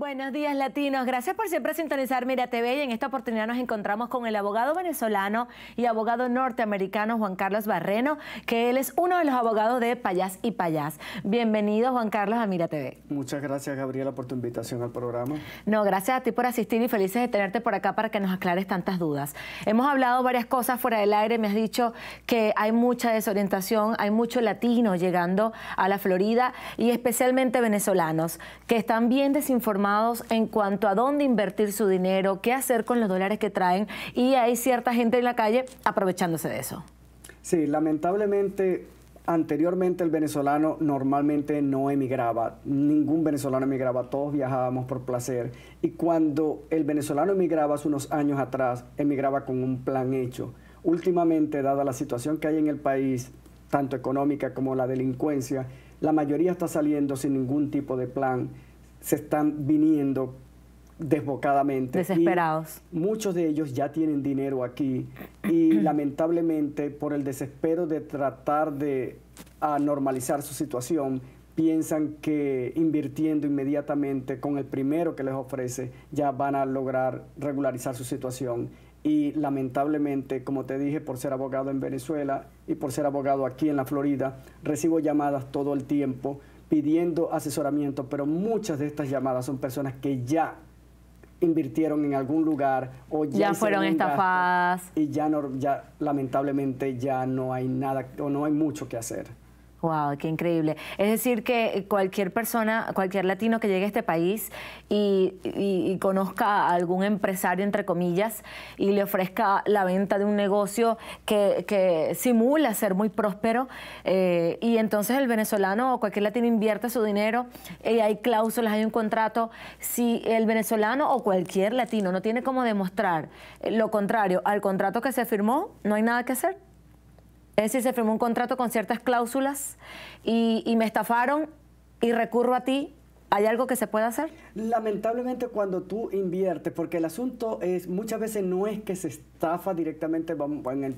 Buenos días latinos, gracias por siempre sintonizar Mira TV y en esta oportunidad nos encontramos con el abogado venezolano y abogado norteamericano Juan Carlos Barreno, que él es uno de los abogados de Payas y Payas. Bienvenido Juan Carlos a Mira TV. Muchas gracias Gabriela por tu invitación al programa. No, gracias a ti por asistir y felices de tenerte por acá para que nos aclares tantas dudas. Hemos hablado varias cosas fuera del aire, me has dicho que hay mucha desorientación, hay mucho latino llegando a la Florida y especialmente venezolanos que están bien desinformados en cuanto a dónde invertir su dinero, qué hacer con los dólares que traen y hay cierta gente en la calle aprovechándose de eso. Sí, lamentablemente anteriormente el venezolano normalmente no emigraba, ningún venezolano emigraba, todos viajábamos por placer. Y cuando el venezolano emigraba hace unos años atrás, emigraba con un plan hecho. Últimamente, dada la situación que hay en el país, tanto económica como la delincuencia, la mayoría está saliendo sin ningún tipo de plan se están viniendo desbocadamente. Desesperados. muchos de ellos ya tienen dinero aquí y lamentablemente por el desespero de tratar de anormalizar normalizar su situación, piensan que invirtiendo inmediatamente con el primero que les ofrece ya van a lograr regularizar su situación. Y lamentablemente, como te dije, por ser abogado en Venezuela y por ser abogado aquí en la Florida, recibo llamadas todo el tiempo pidiendo asesoramiento, pero muchas de estas llamadas son personas que ya invirtieron en algún lugar o ya, fueron estafadas y ya no ya lamentablemente ya no hay nada o no hay mucho que hacer. Wow, qué increíble. Es decir, que cualquier persona, cualquier latino que llegue a este país y, conozca a algún empresario, entre comillas, y le ofrezca la venta de un negocio que, simula ser muy próspero, eh, y entonces el venezolano o cualquier latino invierte su dinero, hay cláusulas, hay un contrato. Si el venezolano o cualquier latino no tiene como demostrar lo contrario al contrato que se firmó, no hay nada que hacer. Es decir, se firmó un contrato con ciertas cláusulas y, me estafaron y recurro a ti ¿Hay algo que se pueda hacer? Lamentablemente cuando tú inviertes, porque el asunto es muchas veces no es que se estafa directamente en el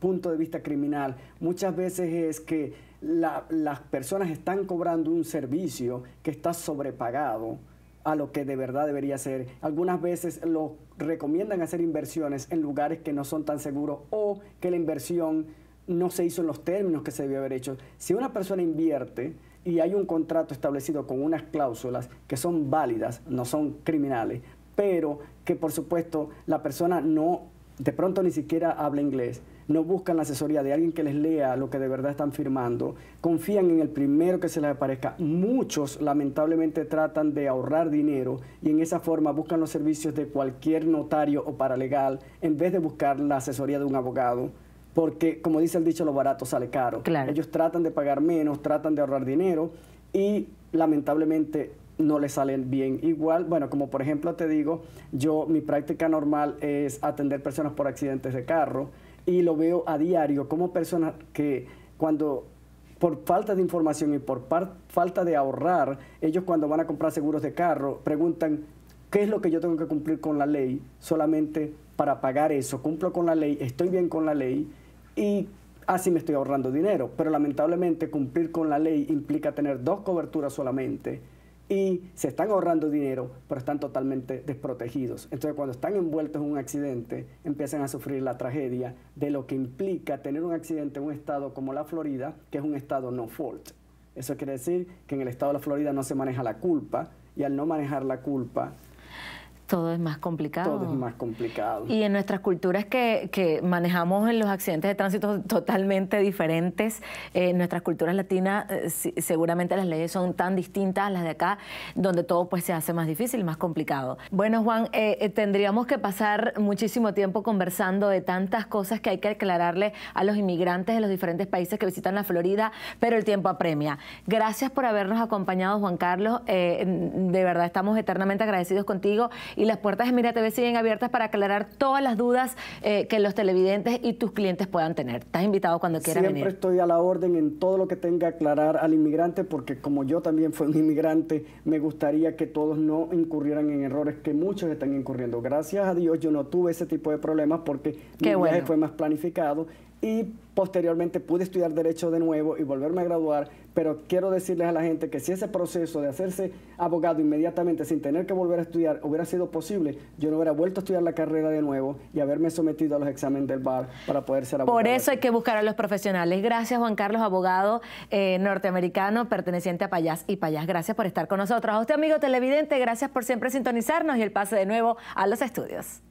punto de vista criminal, muchas veces es que las personas están cobrando un servicio que está sobrepagado a lo que de verdad debería ser. Algunas veces lo recomiendan hacer inversiones en lugares que no son tan seguros o que la inversión no se hizo en los términos que se debió haber hecho. Si una persona invierte y hay un contrato establecido con unas cláusulas que son válidas, no son criminales, pero que por supuesto la persona no, de pronto ni siquiera habla inglés, no buscan la asesoría de alguien que les lea lo que de verdad están firmando, confían en el primero que se les aparezca. Muchos lamentablemente tratan de ahorrar dinero y en esa forma buscan los servicios de cualquier notario o paralegal en vez de buscar la asesoría de un abogado porque como dice el dicho, lo barato sale caro. Ellos tratan de pagar menos, tratan de ahorrar dinero y lamentablemente no les salen bien igual. Bueno, como por ejemplo te digo, yo mi práctica normal es atender personas por accidentes de carro y lo veo a diario como personas que cuando por falta de información y por falta de ahorrar, ellos cuando van a comprar seguros de carro preguntan, ¿qué es lo que yo tengo que cumplir con la ley solamente para pagar eso? ¿Cumplo con la ley? ¿Estoy bien con la ley? Y así me estoy ahorrando dinero. Pero lamentablemente cumplir con la ley implica tener dos coberturas solamente y se están ahorrando dinero, pero están totalmente desprotegidos. Entonces, cuando están envueltos en un accidente, empiezan a sufrir la tragedia de lo que implica tener un accidente en un estado como la Florida, que es un estado no fault. Eso quiere decir que en el estado de la Florida no se maneja la culpa y al no manejar la culpa, todo es más complicado. Todo es más complicado. Y en nuestras culturas que, manejamos en los accidentes de tránsito totalmente diferentes, eh, en nuestras culturas latinas eh, seguramente las leyes son tan distintas a las de acá, donde todo pues se hace más difícil, más complicado. Bueno, Juan, eh, tendríamos que pasar muchísimo tiempo conversando de tantas cosas que hay que aclararle a los inmigrantes de los diferentes países que visitan la Florida, pero el tiempo apremia. Gracias por habernos acompañado, Juan Carlos. de verdad estamos eternamente agradecidos contigo y las puertas de Mira TV siguen abiertas para aclarar todas las dudas eh, que los televidentes y tus clientes puedan tener. Estás invitado cuando quieras Siempre estoy a la orden en todo lo que tenga que aclarar al inmigrante, porque como yo también fui un inmigrante, me gustaría que todos no incurrieran en errores que muchos están incurriendo. Gracias a Dios yo no tuve ese tipo de problemas porque mi viaje fue más planificado y posteriormente pude estudiar derecho de nuevo y volverme a graduar, pero quiero decirles a la gente que si ese proceso de hacerse abogado inmediatamente sin tener que volver a estudiar hubiera sido posible, yo no hubiera vuelto a estudiar la carrera de nuevo y haberme sometido a los exámenes del bar para poder ser abogado. Por eso hay que buscar a los profesionales. Gracias Juan Carlos, abogado eh, norteamericano perteneciente a Payas y Payas. Gracias por estar con nosotros. A usted amigo televidente, gracias por siempre sintonizarnos y el pase de nuevo a los estudios.